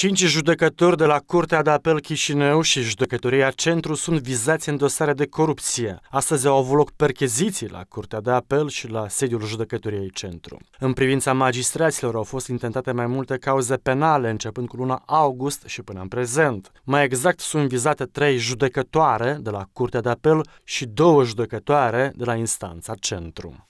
Cinci judecători de la Curtea de Apel Chișinău și judecătoria Centru sunt vizați în dosare de corupție. Astăzi au avut loc percheziții la Curtea de Apel și la sediul judecătoriei Centru. În privința magistraților au fost intentate mai multe cauze penale începând cu luna august și până în prezent. Mai exact sunt vizate trei judecătoare de la Curtea de Apel și două judecătoare de la instanța Centru.